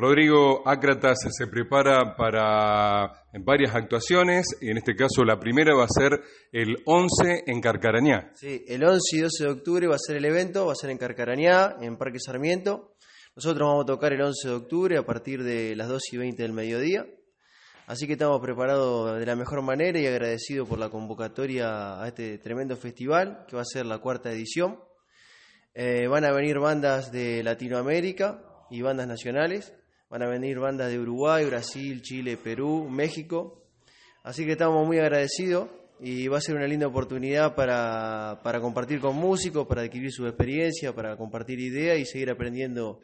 Rodrigo Ácratas se prepara para varias actuaciones y en este caso la primera va a ser el 11 en Carcarañá. Sí, el 11 y 12 de octubre va a ser el evento, va a ser en Carcarañá, en Parque Sarmiento. Nosotros vamos a tocar el 11 de octubre a partir de las 2 y 20 del mediodía. Así que estamos preparados de la mejor manera y agradecidos por la convocatoria a este tremendo festival que va a ser la cuarta edición. Eh, van a venir bandas de Latinoamérica y bandas nacionales van a venir bandas de Uruguay, Brasil, Chile, Perú, México. Así que estamos muy agradecidos y va a ser una linda oportunidad para, para compartir con músicos, para adquirir su experiencia, para compartir ideas y seguir aprendiendo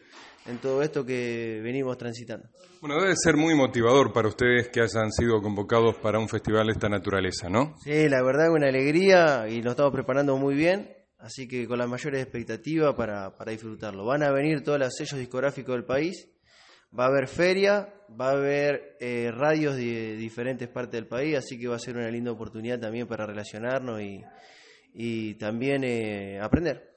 en todo esto que venimos transitando. Bueno, debe ser muy motivador para ustedes que hayan sido convocados para un festival de esta naturaleza, ¿no? Sí, la verdad es una alegría y nos estamos preparando muy bien, así que con las mayores expectativas para, para disfrutarlo. Van a venir todos los sellos discográficos del país Va a haber feria, va a haber eh, radios de diferentes partes del país, así que va a ser una linda oportunidad también para relacionarnos y, también eh, aprender.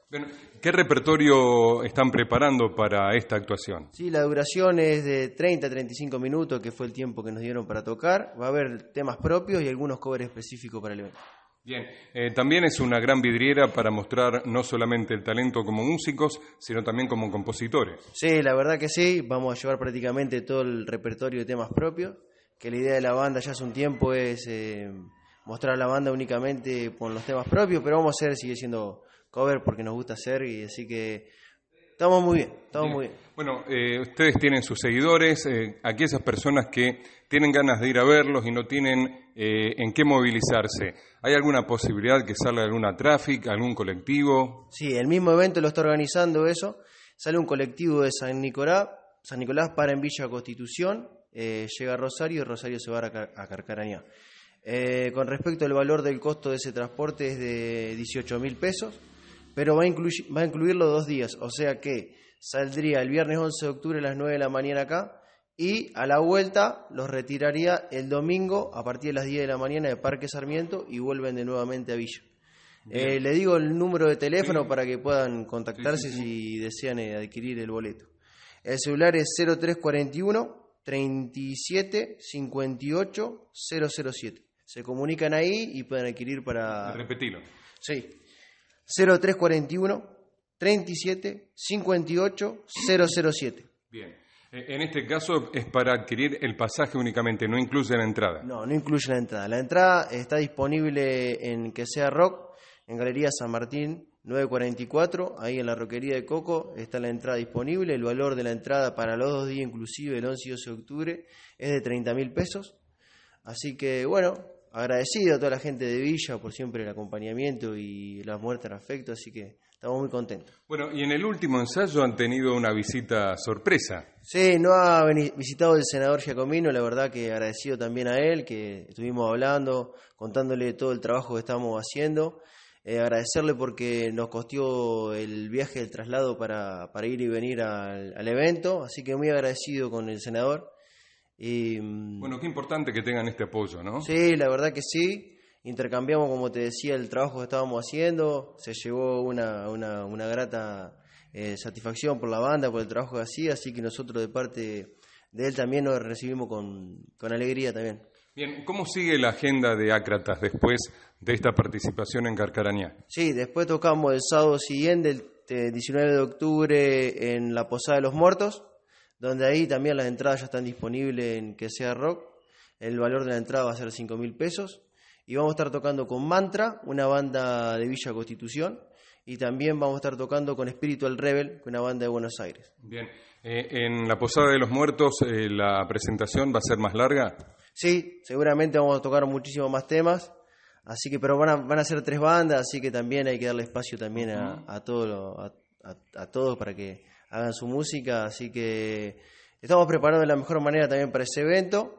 ¿Qué repertorio están preparando para esta actuación? Sí, la duración es de 30 a 35 minutos, que fue el tiempo que nos dieron para tocar. Va a haber temas propios y algunos covers específicos para el evento. Bien, eh, también es una gran vidriera para mostrar no solamente el talento como músicos, sino también como compositores. Sí, la verdad que sí, vamos a llevar prácticamente todo el repertorio de temas propios, que la idea de la banda ya hace un tiempo es eh, mostrar la banda únicamente con los temas propios, pero vamos a hacer, sigue siendo cover porque nos gusta hacer, y así que Estamos muy bien, estamos muy bien. Bueno, eh, ustedes tienen sus seguidores, eh, aquí esas personas que tienen ganas de ir a verlos y no tienen eh, en qué movilizarse. ¿Hay alguna posibilidad que salga alguna tráfico, algún colectivo? Sí, el mismo evento lo está organizando eso. Sale un colectivo de San Nicolás, San Nicolás para en Villa Constitución, llega a Rosario y Rosario se va a, a Carcarañá. con respecto al valor del costo de ese transporte es de 18 mil pesos pero va a, incluir, los dos días, o sea que saldría el viernes 11 de octubre a las 9 de la mañana acá y a la vuelta los retiraría el domingo a partir de las 10 de la mañana de Parque Sarmiento y vuelven de nuevamente a Villa. Eh, le digo el número de teléfono para que puedan contactarse si desean eh, adquirir el boleto. El celular es 0341 37 58 007. Se comunican ahí y pueden adquirir para. Repetilo. Sí. 0341 37 58 007. Bien. E, en este caso es para adquirir el pasaje únicamente, no incluye la entrada. No, no incluye la entrada. La entrada está disponible en que sea rock, en Galería San Martín 944, ahí en la roquería de Coco está la entrada disponible. El valor de la entrada para los dos días, inclusive el 11 y 12 de octubre, es de 30 mil pesos. Así que bueno, agradecido a toda la gente de Villa por siempre el acompañamiento y las muertes en afecto, así que estamos muy contentos. Bueno, y en el último ensayo han tenido una visita sorpresa. Sí, no ha visitado el senador Giacomino, la verdad que agradecido también a él, que estuvimos hablando, contándole todo el trabajo que estamos haciendo. Eh, agradecerle porque nos costeó el viaje, el traslado para, ir y venir al evento, así que muy agradecido con el senador bueno, qué importante que tengan este apoyo, ¿no? Sí, la verdad que sí. Intercambiamos, como te decía, el trabajo que estábamos haciendo. Se llevó una, grata eh, satisfacción por la banda, por el trabajo que hacía. Así que nosotros, de parte de él, también nos recibimos con, con alegría también. Bien, ¿cómo sigue la agenda de Ácratas después de esta participación en Carcarañá? Sí, después tocamos el sábado siguiente, el 19 eh, de octubre, en la Posada de los Muertos donde ahí también las entradas ya están disponibles en que sea rock. El valor de la entrada va a ser 5 mil pesos. Y vamos a estar tocando con Mantra, una banda de Villa Constitución. Y también vamos a estar tocando con Espíritu al Rebel, una banda de Buenos Aires. Bien. Eh, ¿En la Posada de los Muertos eh, la presentación va a ser más larga? Sí, seguramente vamos a tocar muchísimos más temas. Así que, pero van a, ser tres bandas, así que también hay que darle espacio también a, a todo a, todos para que hagan su música, así que estamos preparando de la mejor manera también para ese evento.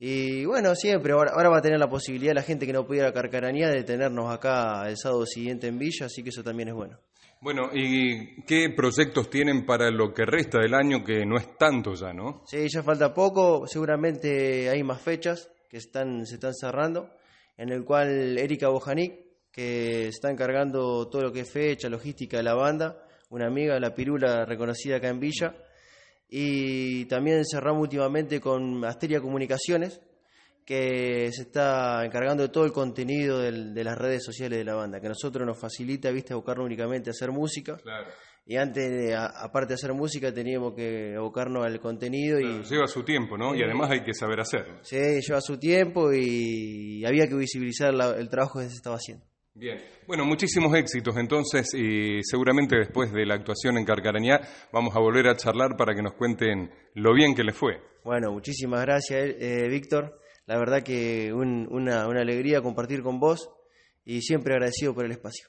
Y bueno, siempre, ahora, ahora, va a tener la posibilidad la gente que no pudiera carcaranía de tenernos acá el sábado siguiente en Villa, así que eso también es bueno. Bueno, ¿y qué proyectos tienen para lo que resta del año, que no es tanto ya, no? Sí, ya falta poco, seguramente hay más fechas que están, se están cerrando, en el cual Erika Bojanic, que está encargando todo lo que es fecha, logística de la banda, una amiga, la Pirula, reconocida acá en Villa. Y también cerramos últimamente con Asteria Comunicaciones, que se está encargando de todo el contenido de las redes sociales de la banda, que a nosotros nos facilita, viste, abocarnos únicamente a hacer música. Claro. Y antes, aparte de hacer música, teníamos que abocarnos al contenido. y Lleva su tiempo, ¿no? Y, además hay que saber hacerlo. Sí, lleva su tiempo y había que visibilizar el trabajo que se estaba haciendo. Bien, bueno, muchísimos éxitos. Entonces, y seguramente después de la actuación en Carcarañá, vamos a volver a charlar para que nos cuenten lo bien que les fue. Bueno, muchísimas gracias, eh, eh, Víctor. La verdad que una alegría compartir con vos y siempre agradecido por el espacio.